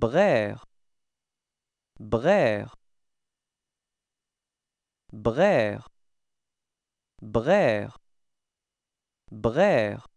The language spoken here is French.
Brère, Brère, Brère, Brère, Brère.